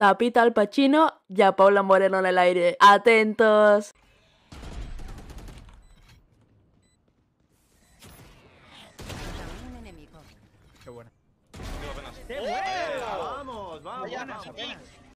Tapita al Pachino y a Paula Moreno en el aire. ¡Atentos! Qué ¡Qué vamos!